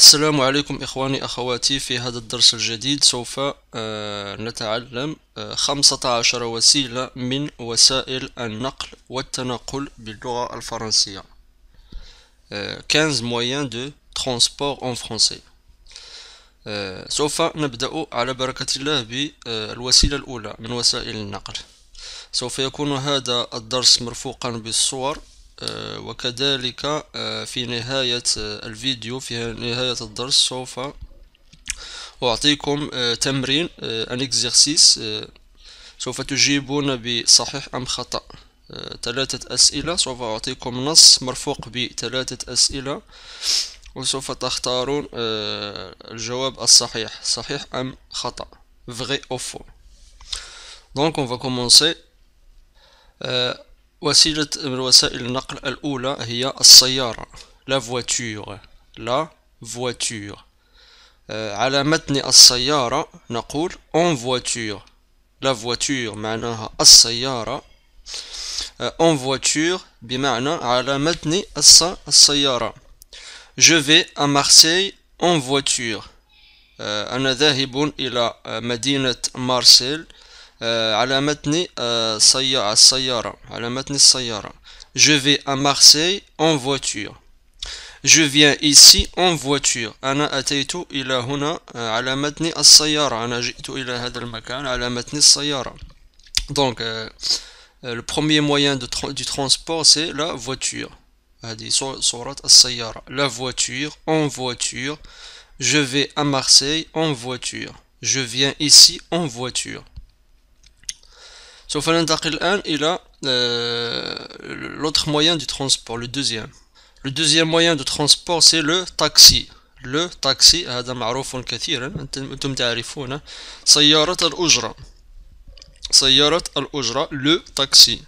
السلام عليكم إخواني أخواتي في هذا الدرس الجديد سوف آه، نتعلم 15 آه، وسيلة من وسائل النقل والتنقل باللغة الفرنسية 15 آه، moyens de transport en français سوف نبدأ على بركة الله بالوسيلة الأولى من وسائل النقل سوف يكون هذا الدرس مرفوقا بالصور آه، وكذلك آه، في نهاية آه، الفيديو في نهاية الدرس سوف أعطيكم تمرين أن إكزرسيس سوف تجيبون بصحيح أم خطأ ثلاثة أسئلة سوف أعطيكم نص مرفوق بثلاثة أسئلة وسوف تختارون الجواب الصحيح صحيح أم خطأ vrai ou faux donc on va commencer euh, وسيلة من وسائل النقل الأولى هي السيارة لا voiture لا voiture آه، على متن السيارة نقول en voiture لا voiture معناها السيارة en آه، voiture بمعنى على متن السيارة Je vais à Marseille en voiture آه، أنا ذاهب إلى مدينة مارسيل على متن sayara. السيارة sayara. Je vais à Marseille en voiture. Je viens ici en voiture. أنا euh, Donc, euh, euh, le premier moyen de du transport, c'est la voiture. La voiture, en voiture. Je vais à Marseille en voiture. Je viens ici en voiture. سوف ننتقل الآن إلى l'autre moyen du transport, le deuxième. Le deuxième moyen de transport c'est le taxi. le taxi هذا معروف كثيرا انتم تعرفونه سيارة الأجرة سيارة الأجرة لو تاكسي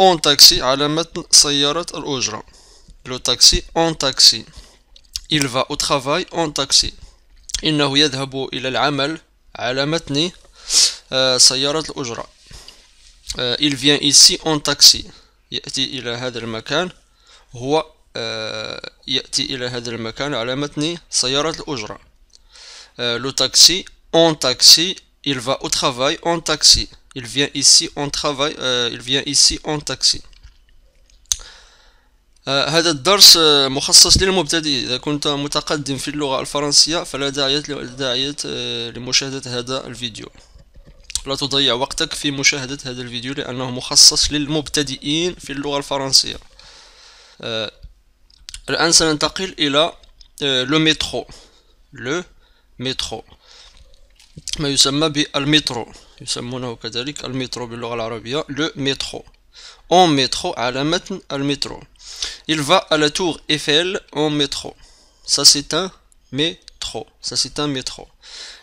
اون تاكسي على متن سيارة الأجرة لو تاكسي اون تاكسي il va au travail en taxi إنه يذهب إلى العمل على متن سيارة الأجرة Euh, il vient ici en taxi يأتي إلى هذا المكان هو آه، يأتي إلى هذا المكان على متن سيارة الأجرة لو euh, تاكسي en taxi il va au travail en taxi il vient ici en travail euh، il vient ici en taxi آه، هذا الدرس آه، مخصص للمبتدئ إذا كنت متقدم في اللغة الفرنسية فلا داعية داعية لمشاهدة هذا الفيديو لا تضيع وقتك في مشاهدة هذا الفيديو لأنه مخصص للمبتدئين في اللغة الفرنسية آه. الآن سننتقل إلى آه لو مترو لو مترو ما يسمى بالمترو يسمونه كذلك المترو باللغة العربية لو مترو اون مترو على متن المترو il va à la tour Eiffel en métro ça c'est un métro ça c'est un métro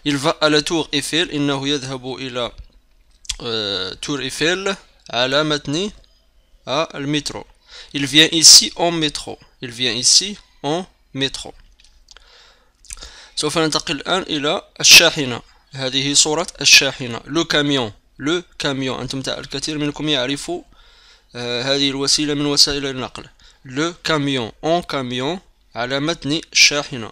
il va à la tour Eiffel إنه يذهب إلى tour Eiffel على متن à le métro il vient ici en métro il vient ici en métro سوف ننتقل الآن إلى الشاحنة هذه صورة الشاحنة لو كاميون لو كاميون أنتم الكثير منكم يعرف آه، هذه الوسيلة من وسائل النقل لو كاميون اون كاميون على متن الشاحنة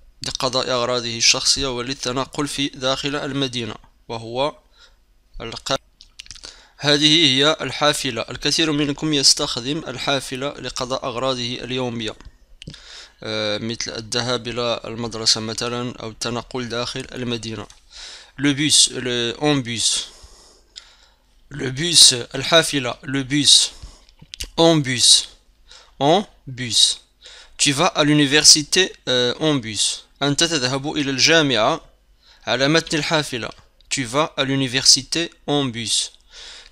لقضاء أغراضه الشخصية وللتنقل في داخل المدينة وهو الق... هذه هي الحافلة الكثير منكم يستخدم الحافلة لقضاء أغراضه اليومية آه، مثل الذهاب إلى المدرسة مثلا أو التنقل داخل المدينة لو بوس لو اون بوس لو بوس الحافلة لو بوس اون بوس en bus. Tu vas à l'université euh, en bus. أنت تذهب إلى الجامعة على متن الحافلة Tu vas à l'université en bus.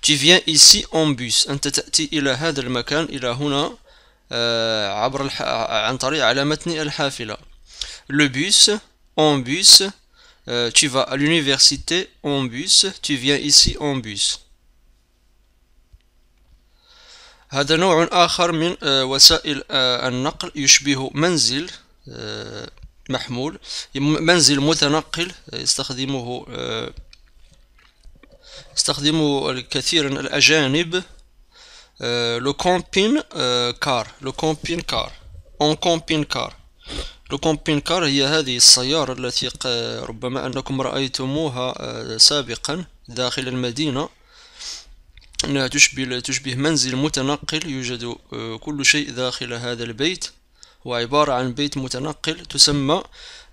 Tu viens ici en bus. أنت تأتي إلى هذا المكان إلى هنا آه، عبر الح... عن طريق على متن الحافلة. Le bus en bus. آه، tu vas à l'université en bus. Tu viens ici en bus. هذا نوع آخر من آه، وسائل النقل يشبه منزل محمول منزل متنقل يستخدمه آه، يستخدمه كثيرا الأجانب لو كومبين كار لو كومبين كار اون كومبين كار لو كومبين كار هي هذه السيارة التي ربما أنكم رأيتموها آه، سابقا داخل المدينة أنها تشبه, تشبه منزل متنقل يوجد آه، كل شيء داخل هذا البيت هو عبارة عن بيت متنقل تسمى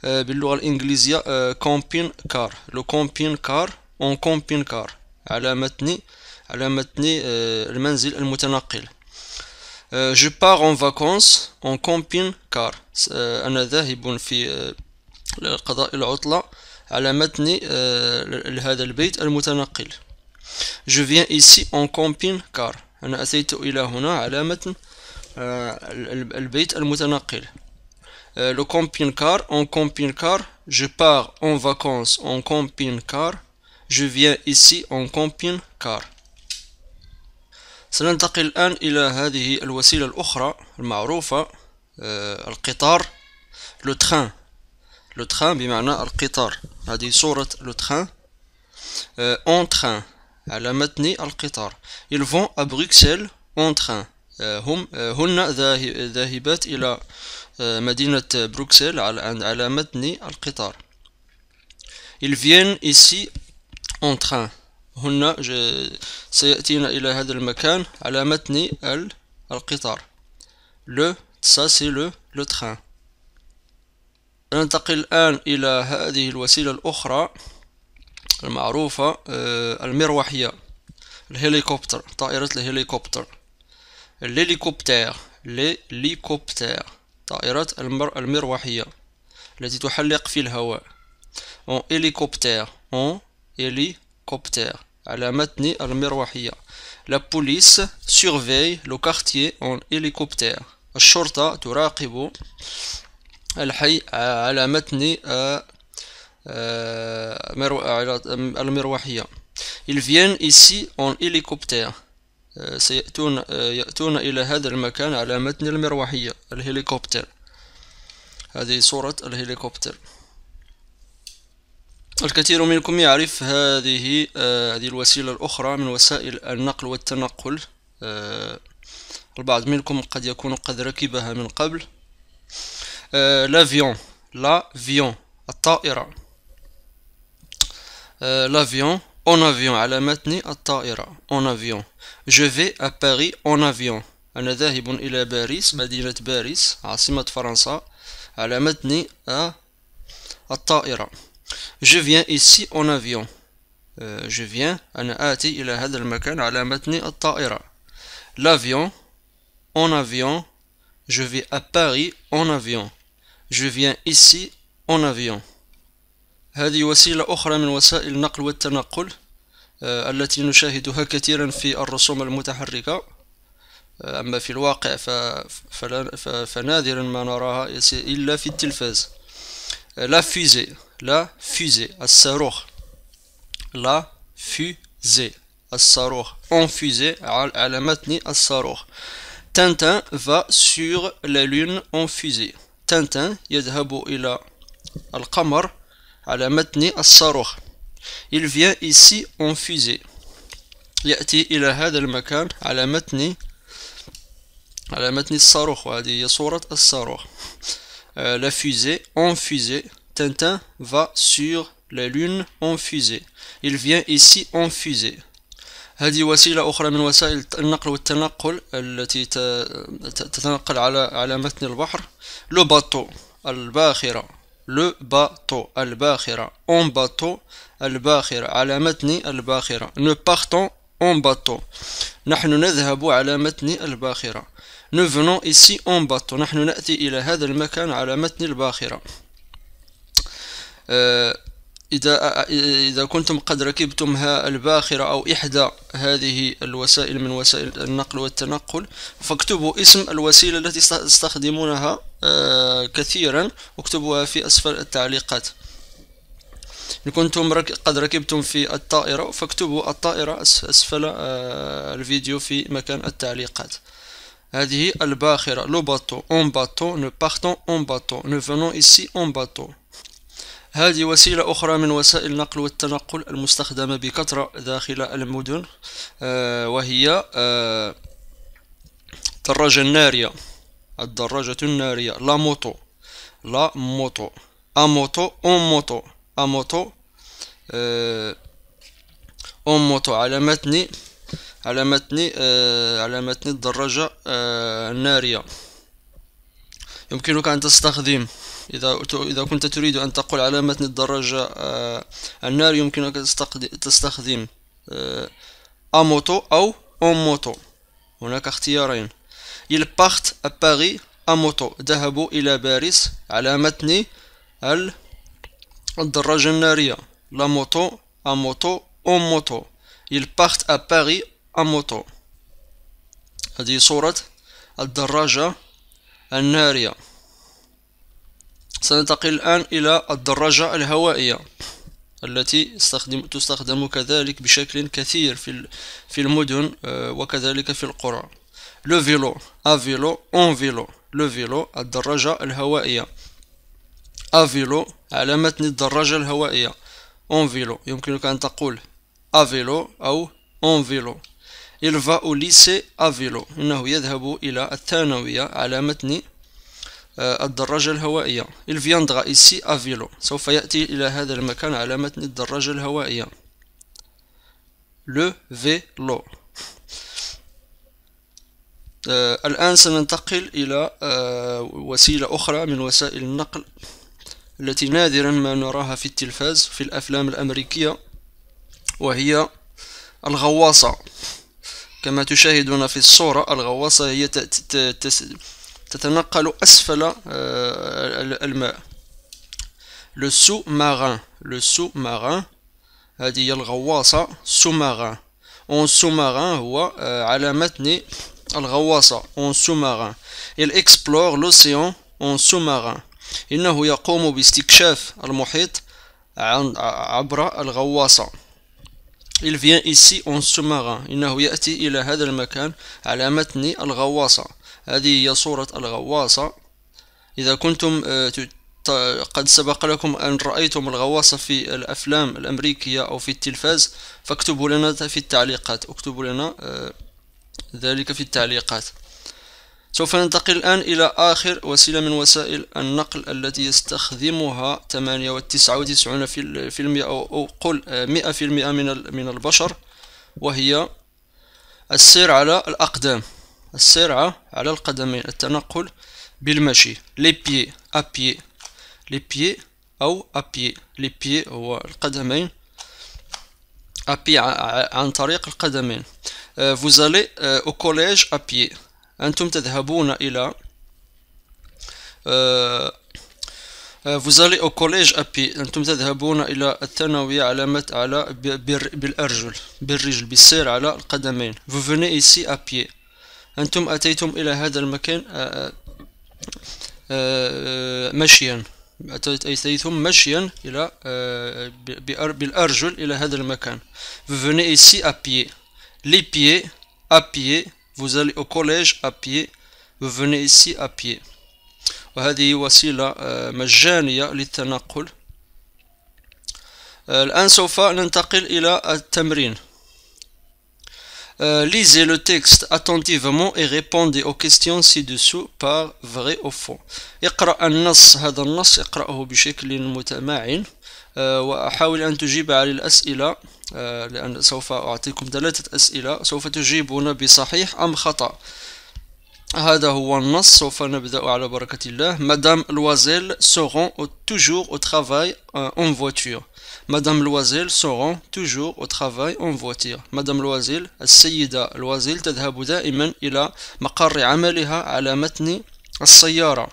آه، باللغة الإنجليزية كومبين كار لو كومبين كار اون كومبين كار على متن على متن آه، المنزل المتنقل جو بار اون فاكونس اون كومبين كار انا ذاهب في آه، قضاء العطلة على متن هذا البيت المتنقل جو فيان ايسي اون كومبين كار انا اتيت الى هنا على متن Euh, le euh, camping car en camping car je pars en vacances en camping car je viens ici en camping car le train le train le train en train ils vont à bruxelles en train آه، هم آه، هن ذاهبات إلى آه، مدينة بروكسل على متن القطار Ils viennent ici en train هن سيأتين إلى هذا المكان على متن القطار le ça c'est le le train ننتقل الآن إلى هذه الوسيلة الأخرى المعروفة المروحية الهليكوبتر طائرة الهليكوبتر l'hélicoptère l'hélicoptère طائرة المروحيه التي تحلق في الهواء en hélicoptère en hélicoptère à la matinée al -mirwahiyya. La police surveille le quartier en hélicoptère. الشرطه تراقب الحي على متن المروحية. Ils viennent ici en hélicoptère. آه، سيأتون آه، يأتون إلى هذا المكان على متن المروحية الهليكوبتر هذه صورة الهليكوبتر الكثير منكم يعرف هذه آه، هذه الوسيلة الأخرى من وسائل النقل والتنقل البعض منكم قد يكون قد ركبها من قبل لافيون لافيون الطائرة لافيون En avion. على متن الطائرة. En avion. Je vais à Paris en avion. أنا ذاهب إلى باريس مدينة باريس عاصمة فرنسا على متن الطائرة. Je viens ici en avion. Euh, je viens أنا آتي إلى هذا المكان على متن الطائرة. L'avion. En avion. Je vais à Paris en avion. Je viens ici en avion. هذه وسيلة أخرى من وسائل النقل والتنقل آه، التي نشاهدها كثيرا في الرسوم المتحركة آه، أما في الواقع فنادرا ما نراها إلا في التلفاز آه، لا فوزي لا فوزي الصاروخ لا فوزي الصاروخ اون فوزي على متن الصاروخ تنتن فا سور لا لون اون فيزي تنتن يذهب إلى القمر على متن الصاروخ Il vient ici en fusée يأتي إلى هذا المكان على متن على متن الصاروخ وهذه هي صورة الصاروخ لا euh, fusée en fusée Tintin va sur la lune en fusée Il vient ici en fusée هذه وسيلة أخرى من وسائل النقل والتنقل التي تتنقل على على متن البحر لو باتو الباخرة le bateau الباخرة en bateau الباخرة على متن الباخرة nous partons en bateau نحن نذهب على متن الباخرة nous venons ici en bateau نحن نأتي إلى هذا المكان على متن الباخرة إذا إذا كنتم قد ركبتم ها الباخرة أو إحدى هذه الوسائل من وسائل النقل والتنقل فاكتبوا اسم الوسيلة التي تستخدمونها آه، كثيرا اكتبوها في أسفل التعليقات إن كنتم قد ركبتم في الطائرة فاكتبوا الطائرة أسفل آه، الفيديو في مكان التعليقات هذه الباخرة لو باتو اون باتو نو بارتون اون باتو نو فنون ايسي اون باتو هذه وسيلة أخرى من وسائل النقل والتنقل المستخدمة بكثرة داخل المدن آه، وهي الدراجة النارية الدراجة النارية لا موتو لا موتو أموتو أون موتو أموتو أون موتو آه، على متن على متن آه، على متن الدراجة آه، النارية يمكنك أن تستخدم إذا إذا كنت تريد أن تقول على متن الدراجة النار يمكنك تستخدم أموتو أو أون موتو هناك اختيارين ils partent à Paris à moto ذهبوا إلى باريس على متن الدراجة النارية لا موتو à moto en moto ils partent à Paris à moto هذه صورة الدراجة النارية سننتقل الآن إلى الدراجة الهوائية التي تستخدم كذلك بشكل كثير في المدن آه، وكذلك في القرى لو فيلو ا فيلو اون فيلو لو فيلو الدراجة الهوائية ا فيلو على متن الدراجة الهوائية اون فيلو يمكنك أن تقول ا فيلو أو اون فيلو il va au lycée à vélo إنه يذهب إلى الثانوية على متن آه، الدراجة الهوائية il viendra ici à vélo سوف يأتي إلى هذا المكان على متن الدراجة الهوائية le vélo آه، الآن سننتقل إلى آه، وسيلة أخرى من وسائل النقل التي نادرا ما نراها في التلفاز في الأفلام الأمريكية وهي الغواصة كما تشاهدون في الصورة الغواصة هي تتنقل أسفل آه، الماء لو سو مارين لو سو مارين هذه هي الغواصة سو مارين اون سو مارين هو على متن الغواصة en sous-marin il explore l'océan en sous-marin إنه يقوم باستكشاف المحيط عبر الغواصة il vient ici en sous-marin إنه يأتي إلى هذا المكان على متن الغواصة هذه هي صورة الغواصة إذا كنتم آه، قد سبق لكم أن رأيتم الغواصة في الأفلام الأمريكية أو في التلفاز فاكتبوا لنا في التعليقات اكتبوا لنا آه، ذلك في التعليقات سوف ننتقل الآن إلى آخر وسيلة من وسائل النقل التي يستخدمها 98 في المئة أو قل 100% آه، من من البشر وهي السير على الأقدام السرعة على القدمين التنقل بالمشي لي بي أبي لي بي أو أبي لي بي هو القدمين أبي عن طريق القدمين vous allez au collège à pied أنتم تذهبون إلى vous allez au collège à pied أنتم تذهبون إلى الثانوية علامة على بالأرجل بالرجل بالسير على القدمين vous venez ici à pied أنتم أتيتم إلى هذا المكان مشيا أتيتم مشيا إلى بالأرجل إلى هذا المكان vous venez ici à pied les pieds, à pied, vous allez au collège à pied, vous venez ici à pied. وهذه وسيلة مجانية للتنقل الآن سوف ننتقل إلى التمرين lisez le texte attentivement et répondez aux questions ci-dessous par vrai ou faux. اقرأ النص هذا النص اقرأه بشكل متمعن آه، وأحاول أن تجيب على الأسئلة آه، لأن سوف أعطيكم ثلاثة أسئلة سوف تجيبون بصحيح أم خطأ هذا هو النص سوف نبدأ على بركة الله مدام لوازيل سوغون توجور او ترافاي اون فواتور مدام لوازيل سوغون توجور او ترافاي اون فواتور مدام لوازيل السيدة لوازيل تذهب دائما إلى مقر عملها على متن السيارة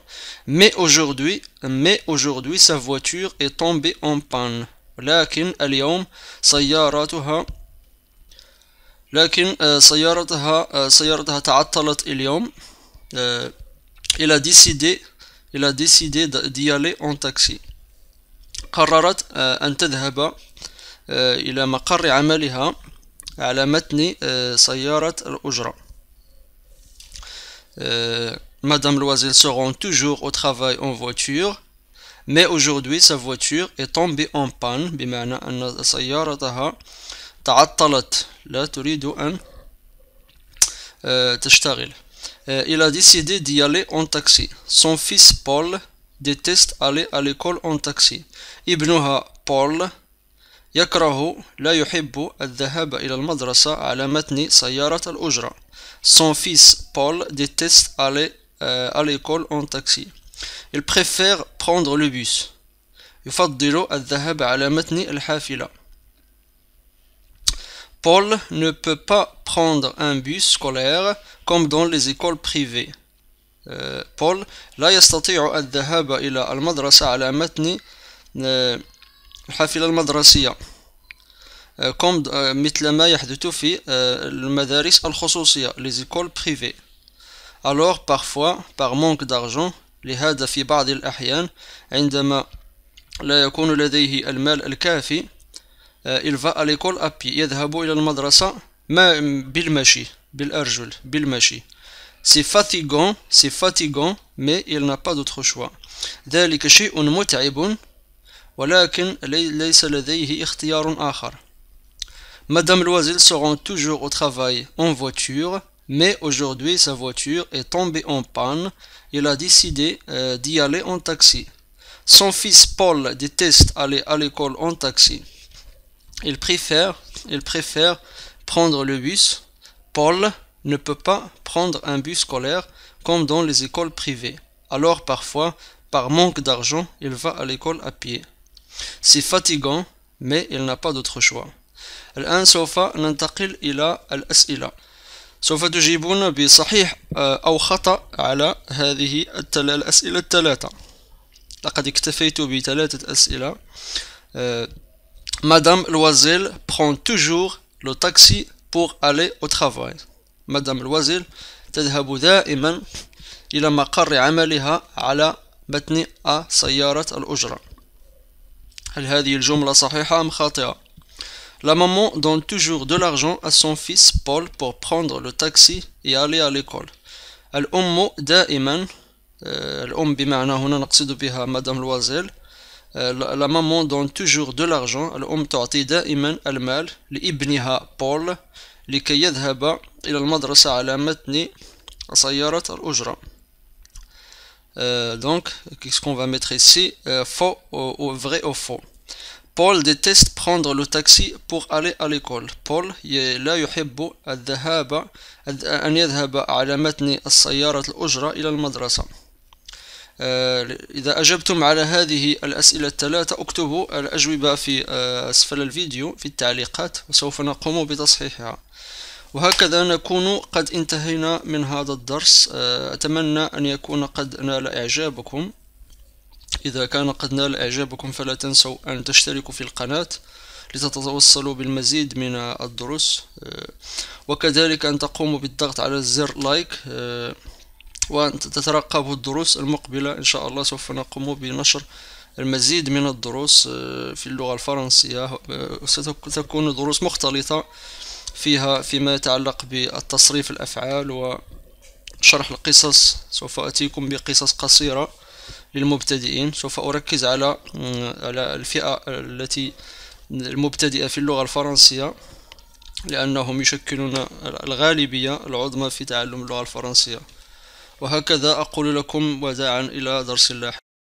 مي aujourd'hui مي aujourd'hui سا فواتور إي طومبي أون بان لكن اليوم سيارتها لكن سيارتها سيارتها تعطلت اليوم il ديسيدي إلى ديسيدي ديالي أون تاكسي قررت آه، أن تذهب آه، إلى مقر عملها على متن آه، سيارة الأجرة Madame Loisel se rend toujours au travail en voiture, mais aujourd'hui sa voiture est tombée en panne, euh, euh, Il a décidé d'y aller en taxi. Son fils Paul déteste aller à l'école en taxi. Paul Son fils Paul déteste aller euh, à l'école en taxi, il préfère prendre le bus. il fait des rôles à zahhaba à la la paul ne peut pas prendre un bus scolaire comme dans les écoles privées. Euh, paul la yasta tirer à zahhaba il la almadrasa ala metni. ne euh, hafil al madrasa. comme mitla maya de toufi, il madrasa alhosia les écoles privées alors parfois par manque d'argent les في بعض عندما لا يكون لديه المال الكافي il va à l'école à pied يذهب إلى المدرسة بالمشي c'est fatigant c'est fatigant mais il n'a pas d'autre choix ليس لديه Madame Loisel se rend toujours au travail en voiture mais aujourd'hui sa voiture est tombée en panne. Il a décidé euh, d'y aller en taxi. Son fils Paul déteste aller à l'école en taxi. Il préfère, il préfère prendre le bus. Paul ne peut pas prendre un bus scolaire comme dans les écoles privées. Alors parfois, par manque d'argent, il va à l'école à pied. C'est fatigant, mais il n'a pas d'autre choix. sofa سوف تجيبون بصحيح آه، أو خطأ على هذه الأسئلة الثلاثة لقد اكتفيت بثلاثة أسئلة مدام آه، الوزيل prend toujours le taxi pour aller au travail. مدام الوزيل تذهب دائما إلى مقر عملها على متن سيارة الأجرة. هل هذه الجملة صحيحة أم خاطئة؟ La maman donne toujours de l'argent à son fils Paul pour prendre le taxi et aller à l'école. الأم دائما الأم بمعنى هنا نقصد بها مدام لوازيل لا مامون دون donc, qu'est-ce qu'on va mettre ici euh, Faux vrai ou faux Paul déteste prendre le taxi pour aller à l'école. Paul لا يحب الذهاب أن يذهب على متن السيارة الأجرة إلى المدرسة. إذا أجبتم على هذه الأسئلة الثلاثة اكتبوا الأجوبة في آه، أسفل الفيديو في التعليقات وسوف نقوم بتصحيحها وهكذا نكون قد انتهينا من هذا الدرس آه، أتمنى أن يكون قد نال إعجابكم إذا كان قد نال إعجابكم فلا تنسوا أن تشتركوا في القناة لتتوصلوا بالمزيد من الدروس آه، وكذلك أن تقوموا بالضغط على زر لايك آه، وأن تترقبوا الدروس المقبلة إن شاء الله سوف نقوم بنشر المزيد من الدروس آه، في اللغة الفرنسية ستكون دروس مختلطة فيها فيما يتعلق بالتصريف الأفعال وشرح القصص سوف أتيكم بقصص قصيرة للمبتدئين سوف أركز على على الفئة التي المبتدئة في اللغة الفرنسية لأنهم يشكلون الغالبية العظمى في تعلم اللغة الفرنسية وهكذا أقول لكم وداعا إلى درس لاحق